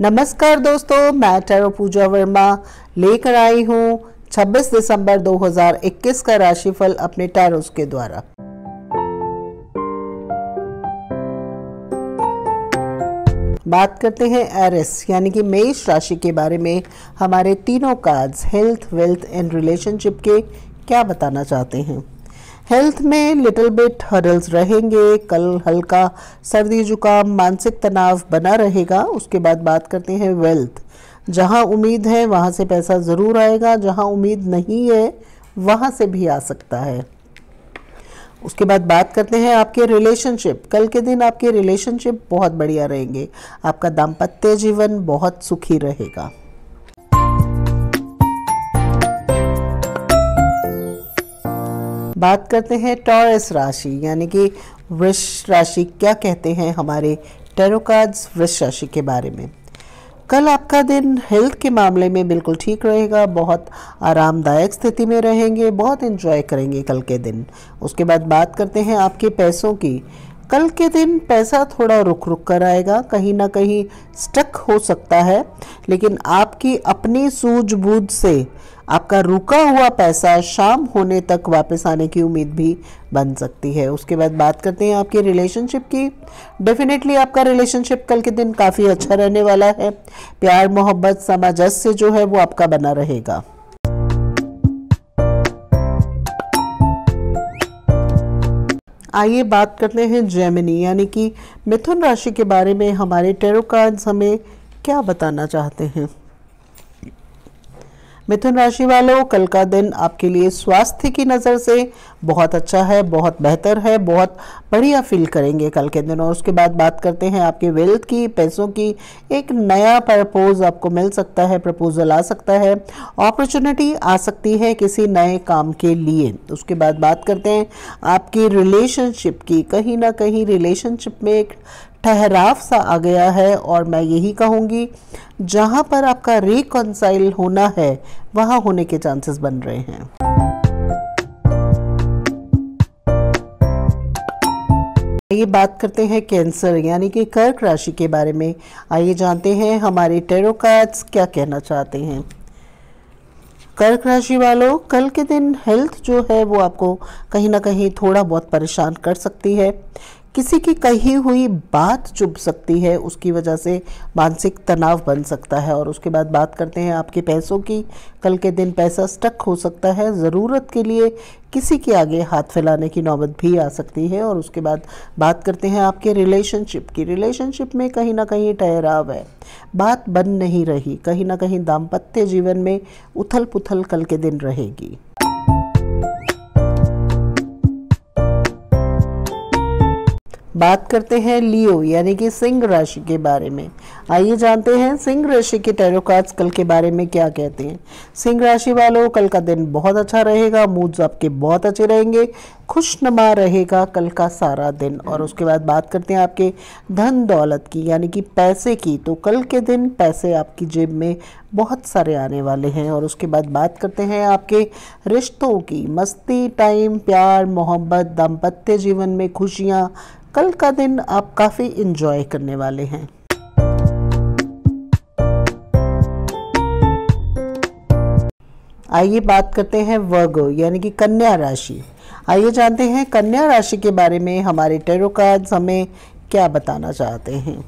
नमस्कार दोस्तों मैं टैरो पूजा वर्मा लेकर आई हूँ 26 दिसंबर 2021 का राशिफल अपने टैरोस के द्वारा बात करते हैं एरिस यानी कि मेष राशि के बारे में हमारे तीनों cards health wealth and relationship के क्या बताना चाहते हैं हेल्थ में लिटिल बिट हर्डल्स रहेंगे कल हल्का सर्दी जुकाम मानसिक तनाव बना रहेगा उसके बाद बात करते हैं वेल्थ जहाँ उम्मीद है वहाँ से पैसा ज़रूर आएगा जहाँ उम्मीद नहीं है वहाँ से भी आ सकता है उसके बाद बात करते हैं आपके रिलेशनशिप कल के दिन आपके रिलेशनशिप बहुत बढ़िया रहेंगे आपका दाम्पत्य जीवन बहुत सुखी रहेगा बात करते हैं टॉरस राशि यानी कि वृष राशि क्या कहते हैं हमारे टेरोकार्ड्स वृष राशि के बारे में कल आपका दिन हेल्थ के मामले में बिल्कुल ठीक रहेगा बहुत आरामदायक स्थिति में रहेंगे बहुत इन्जॉय करेंगे कल के दिन उसके बाद बात करते हैं आपके पैसों की कल के दिन पैसा थोड़ा रुक रुक कर आएगा कहीं ना कहीं स्टक हो सकता है लेकिन आपकी अपनी सूझबूझ से आपका रुका हुआ पैसा शाम होने तक वापस आने की उम्मीद भी बन सकती है उसके बाद बात करते हैं आपकी रिलेशनशिप की डेफिनेटली आपका रिलेशनशिप कल के दिन काफ़ी अच्छा रहने वाला है प्यार मोहब्बत सामाजस्य जो है वो आपका बना रहेगा आइए बात करते हैं जेमिनी यानी कि मिथुन राशि के बारे में हमारे टेरोकार्ड्स हमें क्या बताना चाहते हैं मिथुन राशि वालों कल का दिन आपके लिए स्वास्थ्य की नज़र से बहुत अच्छा है बहुत बेहतर है बहुत बढ़िया फील करेंगे कल के दिन और उसके बाद बात करते हैं आपके वेल्थ की पैसों की एक नया प्रपोज आपको मिल सकता है प्रपोजल आ सकता है अपॉर्चुनिटी आ सकती है किसी नए काम के लिए उसके बाद बात करते हैं आपकी रिलेशनशिप की कहीं ना कहीं रिलेशनशिप में एक ठहराव सा आ गया है और मैं यही कहूँगी जहाँ पर आपका रिकॉन्साइल होना है वहाँ होने के चांसेस बन रहे हैं ये बात करते हैं कैंसर यानी कि कर्क राशि के बारे में आइए जानते हैं हमारे टेरो कार्ड्स क्या कहना चाहते हैं कर्क राशि वालों कल के दिन हेल्थ जो है वो आपको कहीं ना कहीं थोड़ा बहुत परेशान कर सकती है किसी की कही हुई बात चुभ सकती है उसकी वजह से मानसिक तनाव बन सकता है और उसके बाद बात करते हैं आपके पैसों की कल के दिन पैसा स्टक हो सकता है ज़रूरत के लिए किसी के आगे हाथ फैलाने की नौबत भी आ सकती है और उसके बाद बात करते हैं आपके रिलेशनशिप की रिलेशनशिप में कहीं ना कहीं ठहराव है बात बन नहीं रही कहीं ना कहीं दाम्पत्य जीवन में उथल पुथल कल के दिन रहेगी बात करते हैं लियो यानी कि सिंह राशि के बारे में आइए जानते हैं सिंह राशि के टैरो कार्ड्स कल के बारे में क्या कहते हैं सिंह राशि वालों कल का दिन बहुत अच्छा रहेगा मूड्स आपके बहुत अच्छे रहेंगे खुशनुमा रहेगा कल का सारा दिन और उसके बाद बात करते हैं आपके धन दौलत की यानी कि पैसे की तो कल के दिन पैसे आपकी जेब में बहुत सारे आने वाले हैं और उसके बाद बात करते हैं आपके रिश्तों की मस्ती टाइम प्यार मोहब्बत दाम्पत्य जीवन में खुशियाँ कल का दिन आप काफ़ी इंजॉय करने वाले हैं आइए बात करते हैं वर्गो यानी कि कन्या राशि आइए जानते हैं कन्या राशि के बारे में हमारे टेरो कार्ड हमें क्या बताना चाहते हैं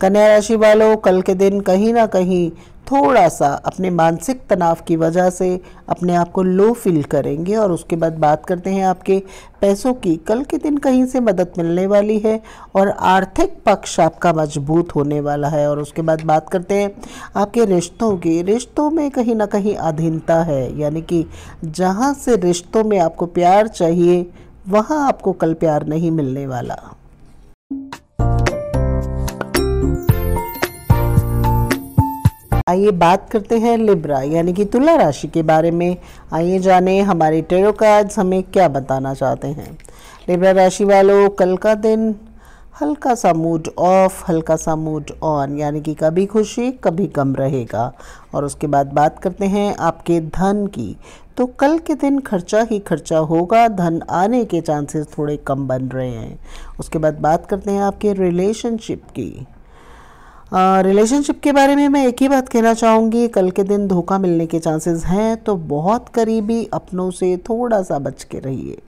कन्या राशि वालों कल के दिन कहीं ना कहीं थोड़ा सा अपने मानसिक तनाव की वजह से अपने आप को लो फील करेंगे और उसके बाद बात करते हैं आपके पैसों की कल के दिन कहीं से मदद मिलने वाली है और आर्थिक पक्ष आपका मजबूत होने वाला है और उसके बाद बात करते हैं आपके रिश्तों की रिश्तों में कहीं ना कहीं अधीनता है यानी कि जहाँ से रिश्तों में आपको प्यार चाहिए वहाँ आपको कल प्यार नहीं मिलने वाला आइए बात करते हैं लिब्रा यानी कि तुला राशि के बारे में आइए जानें हमारे टेरो कार्ड्स हमें क्या बताना चाहते हैं लिब्रा राशि वालों कल का दिन हल्का सा मूड ऑफ हल्का सा मूड ऑन यानी कि कभी खुशी कभी कम रहेगा और उसके बाद बात करते हैं आपके धन की तो कल के दिन खर्चा ही खर्चा होगा धन आने के चांसेस थोड़े कम बन रहे हैं उसके बाद बात करते हैं आपके रिलेशनशिप की रिलेशनशिप के बारे में मैं एक ही बात कहना चाहूँगी कल के दिन धोखा मिलने के चांसेस हैं तो बहुत करीबी अपनों से थोड़ा सा बच के रहिए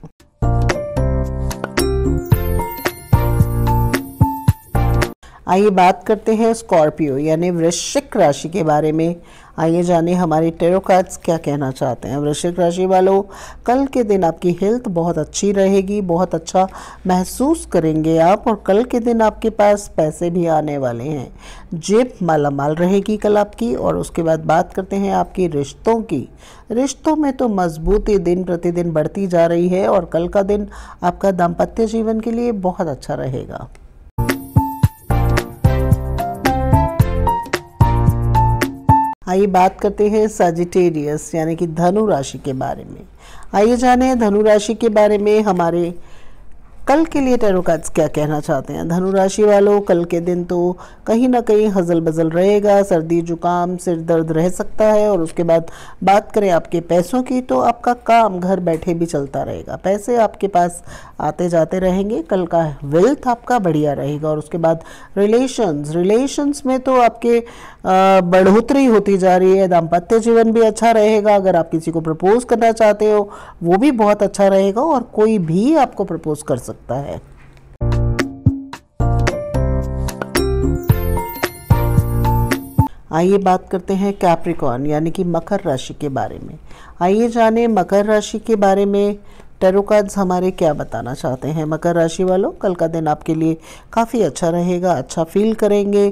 आइए बात करते हैं स्कॉर्पियो यानी वृश्चिक राशि के बारे में आइए जाने हमारे टेरोकार्ड्स क्या कहना चाहते हैं वृश्चिक राशि वालों कल के दिन आपकी हेल्थ बहुत अच्छी रहेगी बहुत अच्छा महसूस करेंगे आप और कल के दिन आपके पास पैसे भी आने वाले हैं जेब मालामाल रहेगी कल आपकी और उसके बाद बात करते हैं आपकी रिश्तों की रिश्तों में तो मजबूती दिन प्रतिदिन बढ़ती जा रही है और कल का दिन आपका दाम्पत्य जीवन के लिए बहुत अच्छा रहेगा आइए बात करते हैं सजिटेरियस यानी कि धनु राशि के बारे में आइए जाने धनु राशि के बारे में हमारे कल के लिए टैरो कार्ड्स क्या कहना चाहते हैं धनु राशि वालों कल के दिन तो कहीं ना कहीं हजल बजल रहेगा सर्दी जुकाम सिर दर्द रह सकता है और उसके बाद बात करें आपके पैसों की तो आपका काम घर बैठे भी चलता रहेगा पैसे आपके पास आते जाते रहेंगे कल का वेल्थ आपका बढ़िया रहेगा और उसके बाद रिलेशन्स रिलेशन्स में तो आपके बढ़ोतरी होती जा रही है दाम्पत्य जीवन भी अच्छा रहेगा अगर आप किसी को प्रपोज करना चाहते हो वो भी बहुत अच्छा रहेगा और कोई भी आपको प्रपोज कर सकता सकता है आइए बात करते हैं कैप्रिकॉन यानी कि मकर राशि के बारे में आइए जानें मकर राशि के बारे में टेरो कार्ड्स हमारे क्या बताना चाहते हैं मकर राशि वालों कल का दिन आपके लिए काफ़ी अच्छा रहेगा अच्छा फील करेंगे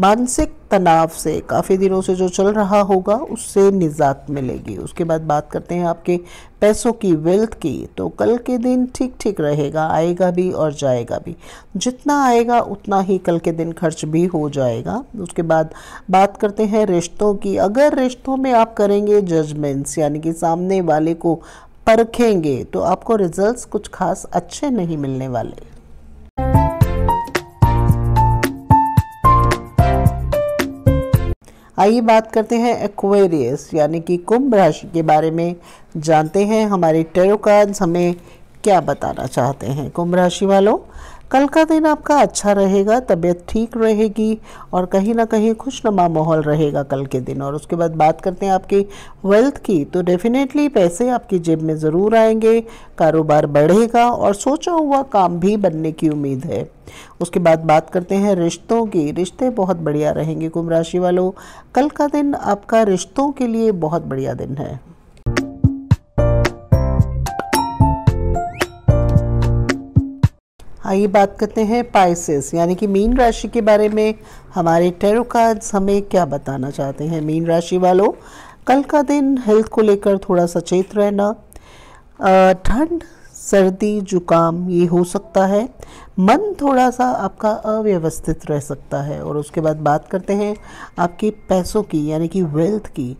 मानसिक तनाव से काफ़ी दिनों से जो चल रहा होगा उससे निजात मिलेगी उसके बाद बात करते हैं आपके पैसों की वेल्थ की तो कल के दिन ठीक ठीक रहेगा आएगा भी और जाएगा भी जितना आएगा उतना ही कल के दिन खर्च भी हो जाएगा उसके बाद बात करते हैं रिश्तों की अगर रिश्तों में आप करेंगे जजमेंट्स यानी कि सामने वाले को परखेंगे तो आपको रिजल्ट्स कुछ खास अच्छे नहीं मिलने वाले आइए बात करते हैं एक्वेरियस यानी कि कुंभ राशि के बारे में जानते हैं हमारे टेरोकार्ड्स हमें क्या बताना चाहते हैं कुंभ राशि वालों कल का दिन आपका अच्छा रहेगा तबीयत ठीक रहेगी और कहीं ना कहीं खुशनुमा माहौल रहेगा कल के दिन और उसके बाद बात करते हैं आपकी वेल्थ की तो डेफिनेटली पैसे आपकी जेब में ज़रूर आएंगे कारोबार बढ़ेगा और सोचा हुआ काम भी बनने की उम्मीद है उसके बाद बात करते हैं रिश्तों की रिश्ते बहुत बढ़िया रहेंगे कुंभ राशि वालों कल का दिन आपका रिश्तों के लिए बहुत बढ़िया दिन है आइए बात करते हैं पाइसिस यानी कि मीन राशि के बारे में हमारे टेरो कार्ड्स हमें क्या बताना चाहते हैं मीन राशि वालों कल का दिन हेल्थ को लेकर थोड़ा सचेत रहना ठंड सर्दी जुकाम ये हो सकता है मन थोड़ा सा आपका अव्यवस्थित रह सकता है और उसके बाद बात करते हैं आपके पैसों की यानी कि वेल्थ की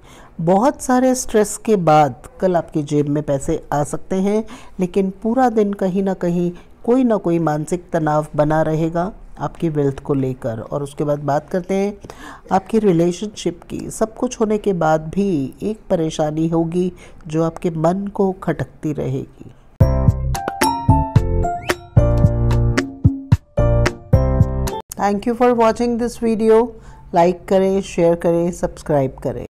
बहुत सारे स्ट्रेस के बाद कल आपकी जेब में पैसे आ सकते हैं लेकिन पूरा दिन कहीं ना कहीं कोई ना कोई मानसिक तनाव बना रहेगा आपकी वेल्थ को लेकर और उसके बाद बात करते हैं आपकी रिलेशनशिप की सब कुछ होने के बाद भी एक परेशानी होगी जो आपके मन को खटकती रहेगी thank you for watching this video like करें शेयर करें सब्सक्राइब करें